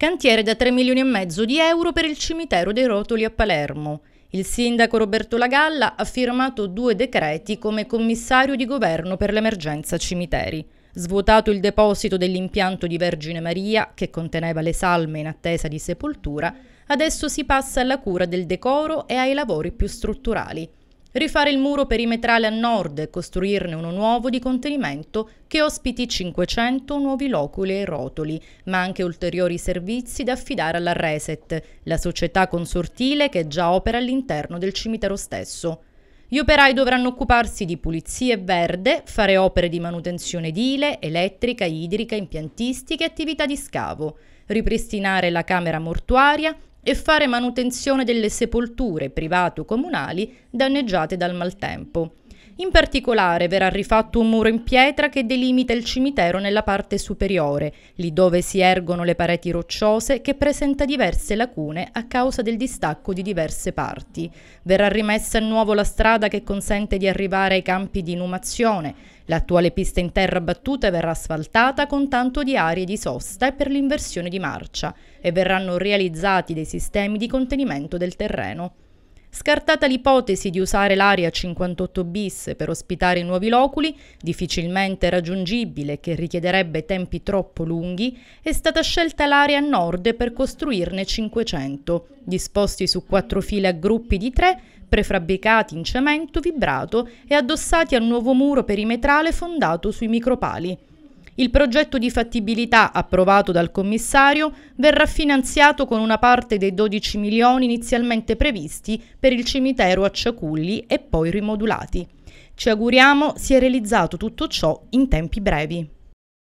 Cantiere da 3 milioni e mezzo di euro per il cimitero dei rotoli a Palermo. Il sindaco Roberto Lagalla ha firmato due decreti come commissario di governo per l'emergenza cimiteri. Svuotato il deposito dell'impianto di Vergine Maria, che conteneva le salme in attesa di sepoltura, adesso si passa alla cura del decoro e ai lavori più strutturali. Rifare il muro perimetrale a nord e costruirne uno nuovo di contenimento che ospiti 500 nuovi loculi e rotoli, ma anche ulteriori servizi da affidare alla Reset, la società consortile che già opera all'interno del cimitero stesso. Gli operai dovranno occuparsi di pulizie verde, fare opere di manutenzione edile, elettrica, idrica, impiantistica e attività di scavo, ripristinare la camera mortuaria, e fare manutenzione delle sepolture private o comunali danneggiate dal maltempo. In particolare verrà rifatto un muro in pietra che delimita il cimitero nella parte superiore, lì dove si ergono le pareti rocciose che presenta diverse lacune a causa del distacco di diverse parti. Verrà rimessa a nuovo la strada che consente di arrivare ai campi di inumazione. L'attuale pista in terra battuta verrà asfaltata con tanto di aree di sosta e per l'inversione di marcia e verranno realizzati dei sistemi di contenimento del terreno. Scartata l'ipotesi di usare l'area 58 bis per ospitare i nuovi loculi, difficilmente raggiungibile e che richiederebbe tempi troppo lunghi, è stata scelta l'area nord per costruirne 500, disposti su quattro file a gruppi di tre, prefabbricati in cemento vibrato e addossati al nuovo muro perimetrale fondato sui micropali. Il progetto di fattibilità approvato dal commissario verrà finanziato con una parte dei 12 milioni inizialmente previsti per il cimitero a Ciaculli e poi rimodulati. Ci auguriamo sia realizzato tutto ciò in tempi brevi.